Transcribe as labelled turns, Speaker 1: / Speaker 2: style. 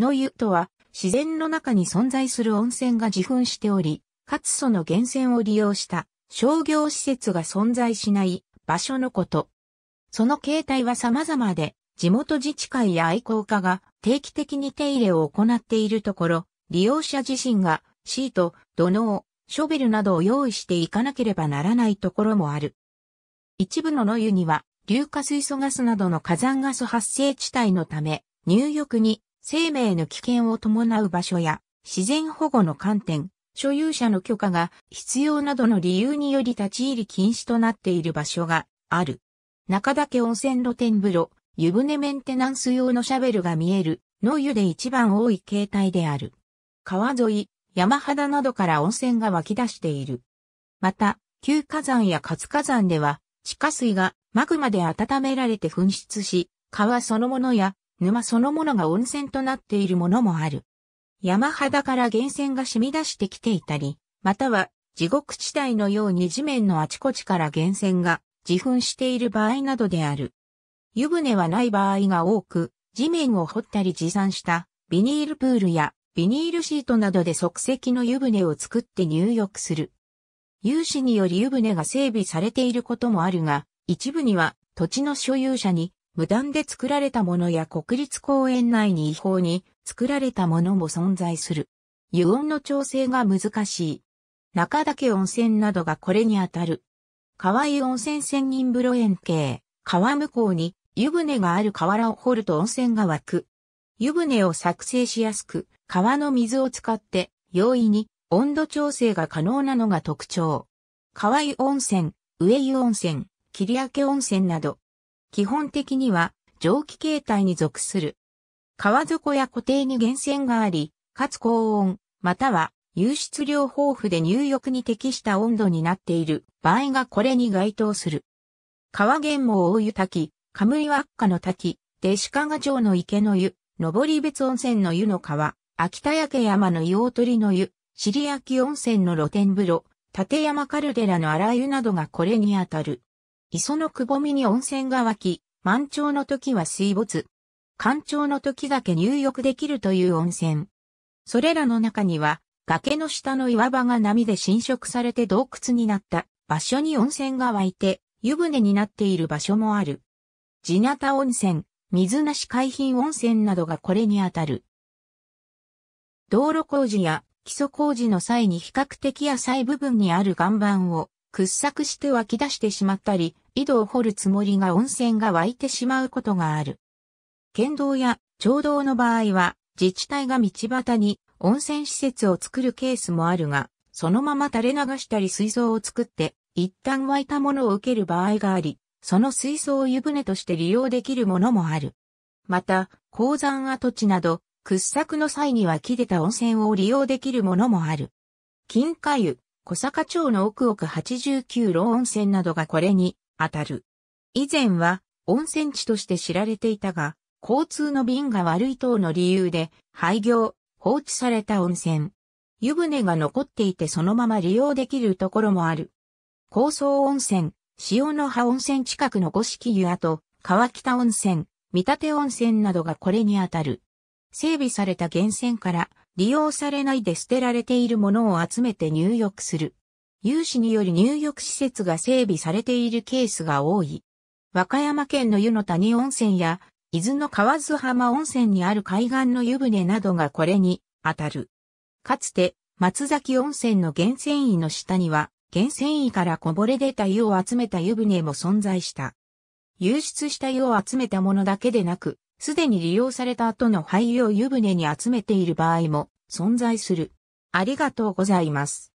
Speaker 1: の湯とは、自然の中に存在する温泉が自噴しており、かつその源泉を利用した商業施設が存在しない場所のこと。その形態は様々で、地元自治会や愛好家が定期的に手入れを行っているところ、利用者自身がシート、土のう、ショベルなどを用意していかなければならないところもある。一部の野湯には、硫化水素ガスなどの火山ガス発生地帯のため、入浴に生命の危険を伴う場所や自然保護の観点、所有者の許可が必要などの理由により立ち入り禁止となっている場所がある。中岳温泉露天風呂、湯船メンテナンス用のシャベルが見える、の湯で一番多い形態である。川沿い、山肌などから温泉が湧き出している。また、旧火山や活火山では、地下水がマグマで温められて噴出し、川そのものや沼そのものが温泉となっているものもある。山肌から源泉が染み出してきていたり、または地獄地帯のように地面のあちこちから源泉が自噴している場合などである。湯船はない場合が多く、地面を掘ったり持参したビニールプールやビニールシートなどで即席の湯船を作って入浴する。有志により湯船が整備されていることもあるが、一部には土地の所有者に無断で作られたものや国立公園内に違法に作られたものも存在する。油温の調整が難しい。中岳温泉などがこれにあたる。川湯温泉仙人風呂園系、川向こうに湯船がある河原を掘ると温泉が湧く。湯船を作成しやすく、川の水を使って容易に温度調整が可能なのが特徴。川湯温泉、上湯温泉、切明温泉など、基本的には蒸気形態に属する。川底や湖底に源泉があり、かつ高温、または湧出量豊富で入浴に適した温度になっている場合がこれに該当する。川源毛大湯滝、カムイワッカの滝、で加賀町の池の湯、り別温泉の湯の川、秋田焼山の硫黄鳥の湯、尻焼温泉の露天風呂、立山カルデラの荒湯などがこれにあたる。磯のくぼみに温泉が湧き、満潮の時は水没。干潮の時だけ入浴できるという温泉。それらの中には、崖の下の岩場が波で浸食されて洞窟になった場所に温泉が湧いて、湯船になっている場所もある。地な温泉、水なし海浜温泉などがこれにあたる。道路工事や基礎工事の際に比較的浅い部分にある岩盤を掘削して湧き出してしまったり、井戸を掘るつもりが温泉が湧いてしまうことがある。県道や町道の場合は、自治体が道端に温泉施設を作るケースもあるが、そのまま垂れ流したり水槽を作って、一旦湧いたものを受ける場合があり、その水槽を湯船として利用できるものもある。また、鉱山跡地など、掘削の際には切出た温泉を利用できるものもある。金華湯、小坂町の奥奥89路温泉などがこれに当たる。以前は温泉地として知られていたが、交通の便が悪い等の理由で廃業、放置された温泉。湯船が残っていてそのまま利用できるところもある。高層温泉、塩の葉温泉近くの五色湯跡、川北温泉、見立温泉などがこれにあたる。整備された源泉から利用されないで捨てられているものを集めて入浴する。有志による入浴施設が整備されているケースが多い。和歌山県の湯の谷温泉や、伊豆の河津浜温泉にある海岸の湯船などがこれに当たる。かつて、松崎温泉の源泉井の下には、源泉井からこぼれ出た湯を集めた湯船も存在した。流出した湯を集めたものだけでなく、すでに利用された後の廃湯を湯船に集めている場合も存在する。ありがとうございます。